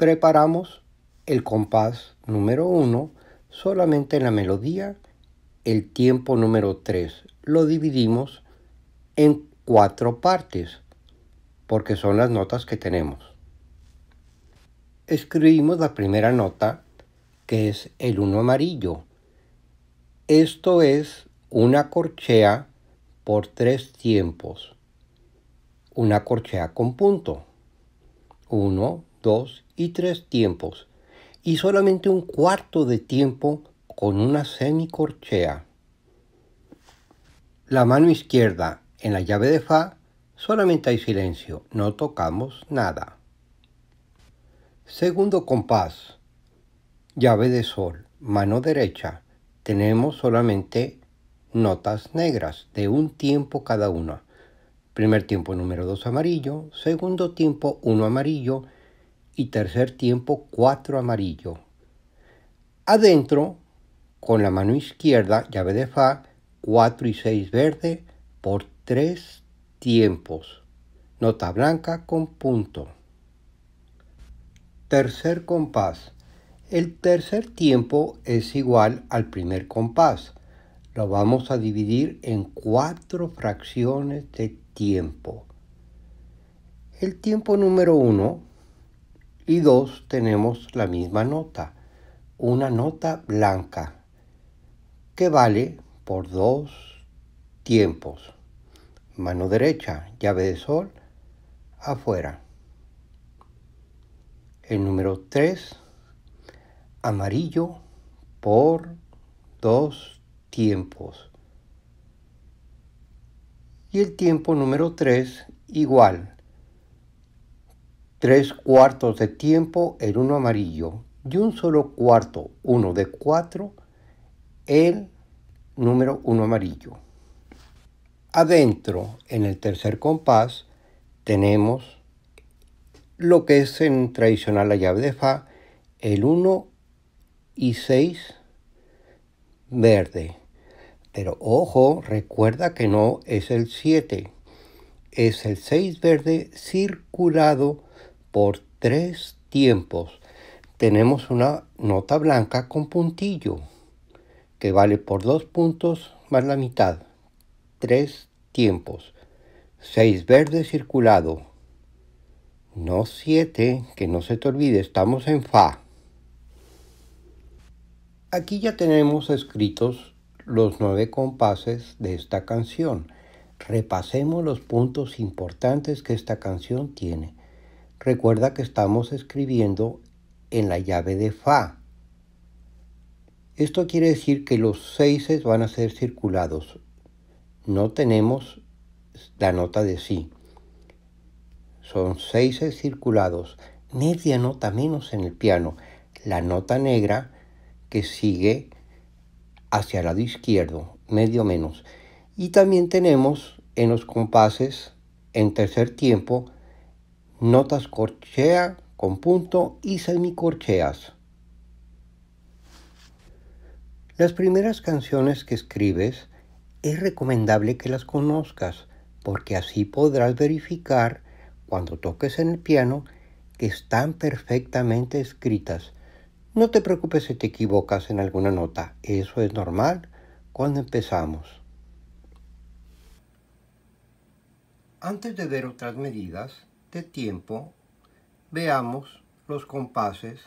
Preparamos el compás número 1 solamente en la melodía, el tiempo número 3 lo dividimos en cuatro partes, porque son las notas que tenemos. Escribimos la primera nota, que es el 1 amarillo. Esto es una corchea por tres tiempos. Una corchea con punto. 1, dos y tres tiempos y solamente un cuarto de tiempo con una semicorchea. La mano izquierda en la llave de Fa solamente hay silencio, no tocamos nada. Segundo compás, llave de sol, mano derecha, tenemos solamente notas negras de un tiempo cada una. Primer tiempo número 2 amarillo, segundo tiempo 1 amarillo y tercer tiempo 4 amarillo. Adentro, con la mano izquierda, llave de Fa, 4 y 6 verde por 3 tiempos. Nota blanca con punto. Tercer compás. El tercer tiempo es igual al primer compás. Lo vamos a dividir en cuatro fracciones de tiempo. El tiempo número 1 y dos tenemos la misma nota, una nota blanca, que vale por dos tiempos. Mano derecha, llave de sol, afuera. El número 3, amarillo por dos tiempos. Y el tiempo número 3 igual tres cuartos de tiempo el uno amarillo y un solo cuarto, uno de cuatro, el número uno amarillo. Adentro, en el tercer compás, tenemos lo que es en tradicional la llave de Fa, el 1 y 6 verde. Pero ojo, recuerda que no es el 7, es el 6 verde circulado por tres tiempos tenemos una nota blanca con puntillo que vale por dos puntos más la mitad. Tres tiempos. Seis verde circulado. No siete, que no se te olvide, estamos en Fa. Aquí ya tenemos escritos los nueve compases de esta canción. Repasemos los puntos importantes que esta canción tiene. Recuerda que estamos escribiendo en la llave de Fa. Esto quiere decir que los seises van a ser circulados. No tenemos la nota de si Son seises circulados, media nota menos en el piano. La nota negra que sigue hacia el lado izquierdo, medio menos. Y también tenemos en los compases en tercer tiempo notas corchea con punto y semicorcheas. Las primeras canciones que escribes es recomendable que las conozcas porque así podrás verificar cuando toques en el piano que están perfectamente escritas. No te preocupes si te equivocas en alguna nota, eso es normal cuando empezamos. Antes de ver otras medidas, de este tiempo, veamos los compases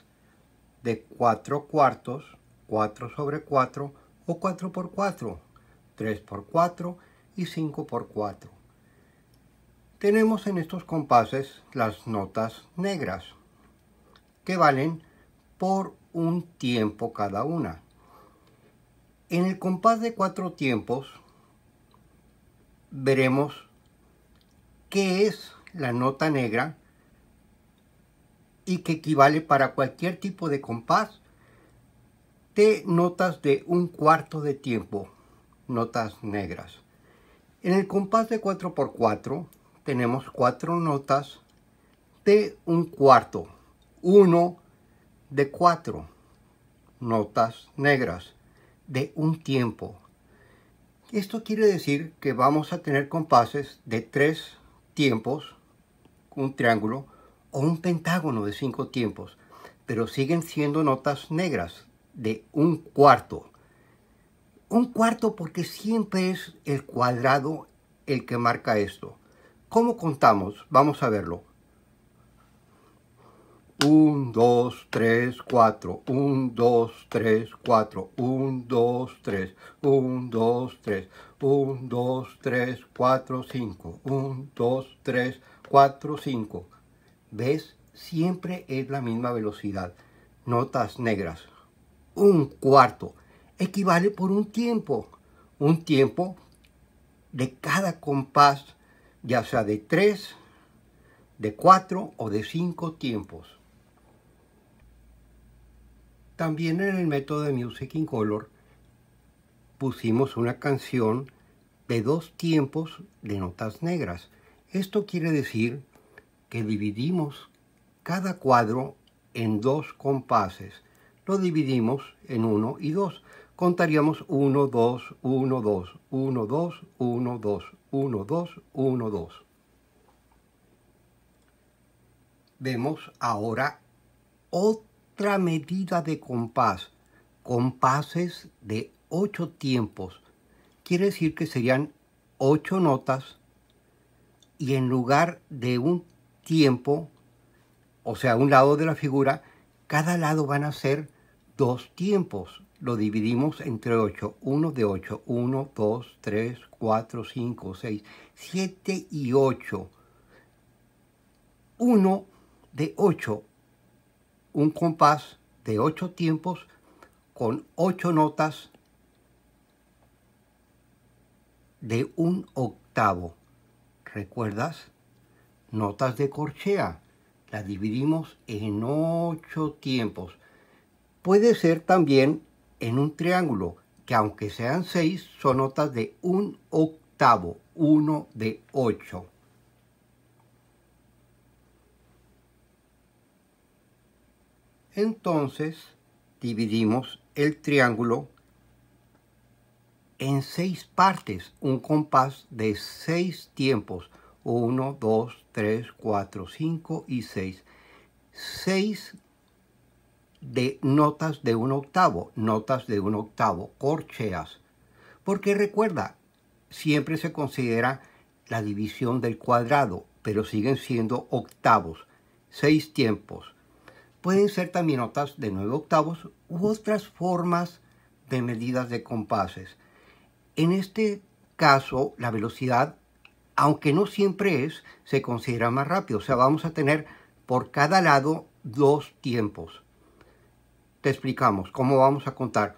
de 4 cuartos, 4 sobre 4 o 4 por 4, 3 por 4 y 5 por 4. Tenemos en estos compases las notas negras, que valen por un tiempo cada una. En el compás de cuatro tiempos veremos qué es la nota negra y que equivale para cualquier tipo de compás de notas de un cuarto de tiempo, notas negras. En el compás de 4x4 tenemos cuatro notas de un cuarto, uno de cuatro notas negras de un tiempo. Esto quiere decir que vamos a tener compases de tres tiempos un triángulo o un pentágono de cinco tiempos, pero siguen siendo notas negras de un cuarto. Un cuarto porque siempre es el cuadrado el que marca esto. ¿Cómo contamos? Vamos a verlo. 1, 2, 3, 4, 1, 2, 3, 4, 1, 2, 3, 1, 2, 3, 1, 2, 3, 4, 5, 1, 2, 3, 4, 5. ¿Ves? Siempre es la misma velocidad. Notas negras. Un cuarto equivale por un tiempo. Un tiempo de cada compás, ya sea de 3, de 4 o de 5 tiempos. También en el método de Music in Color pusimos una canción de dos tiempos de notas negras. Esto quiere decir que dividimos cada cuadro en dos compases. Lo dividimos en uno y dos. Contaríamos 1, 2, 1, 2, 1, 2, 1, 2, 1, 2, 1, 2. Vemos ahora otro medida de compás, compases de ocho tiempos. Quiere decir que serían ocho notas y en lugar de un tiempo, o sea, un lado de la figura, cada lado van a ser dos tiempos. Lo dividimos entre 8, 1 de 8, 1, 2, 3, 4, 5, 6, 7 y 8. 1 de 8, un compás de ocho tiempos con ocho notas de un octavo. ¿Recuerdas? Notas de corchea. Las dividimos en ocho tiempos. Puede ser también en un triángulo, que aunque sean seis, son notas de un octavo, uno de ocho. Entonces dividimos el triángulo en seis partes, un compás de seis tiempos. 1, 2, 3, 4, 5 y 6. Seis de notas de un octavo, notas de un octavo, corcheas. Porque recuerda, siempre se considera la división del cuadrado, pero siguen siendo octavos, seis tiempos. Pueden ser también notas de 9 octavos u otras formas de medidas de compases. En este caso, la velocidad, aunque no siempre es, se considera más rápido. O sea, vamos a tener por cada lado dos tiempos. Te explicamos cómo vamos a contar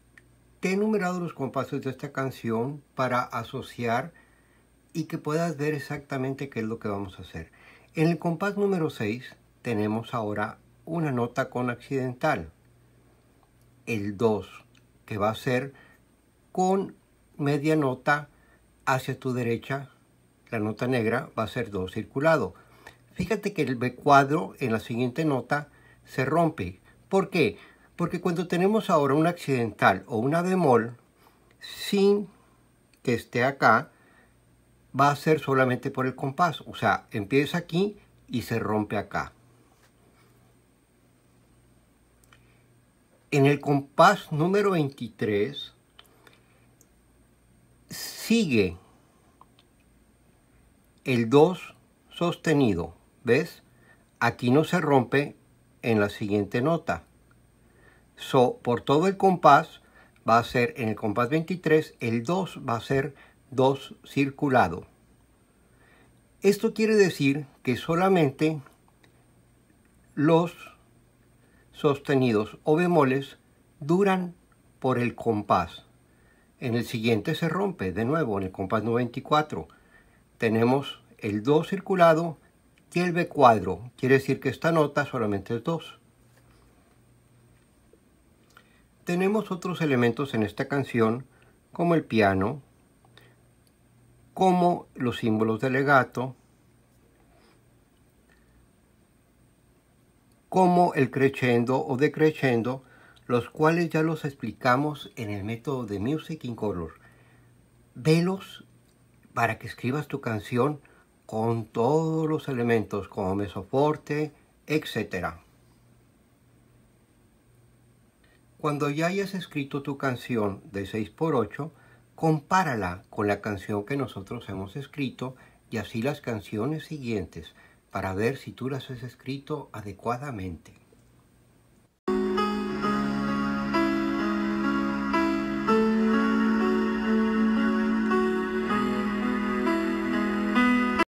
te he enumerado los compases de esta canción para asociar y que puedas ver exactamente qué es lo que vamos a hacer. En el compás número 6 tenemos ahora una nota con accidental, el 2, que va a ser con media nota hacia tu derecha, la nota negra va a ser 2 circulado. Fíjate que el B cuadro en la siguiente nota se rompe. ¿Por qué? Porque cuando tenemos ahora un accidental o una bemol, sin que esté acá, va a ser solamente por el compás. O sea, empieza aquí y se rompe acá. En el compás número 23, sigue el 2 sostenido. ¿Ves? Aquí no se rompe en la siguiente nota. So, por todo el compás va a ser, en el compás 23, el 2 va a ser 2 circulado. Esto quiere decir que solamente los sostenidos o bemoles duran por el compás. En el siguiente se rompe, de nuevo, en el compás 94. Tenemos el 2 circulado y el B cuadro. Quiere decir que esta nota solamente es 2 tenemos otros elementos en esta canción como el piano, como los símbolos de legato, como el crescendo o decrescendo, los cuales ya los explicamos en el método de Music in Color. Velos para que escribas tu canción con todos los elementos como mesoforte, etcétera. Cuando ya hayas escrito tu canción de 6x8, compárala con la canción que nosotros hemos escrito y así las canciones siguientes para ver si tú las has escrito adecuadamente.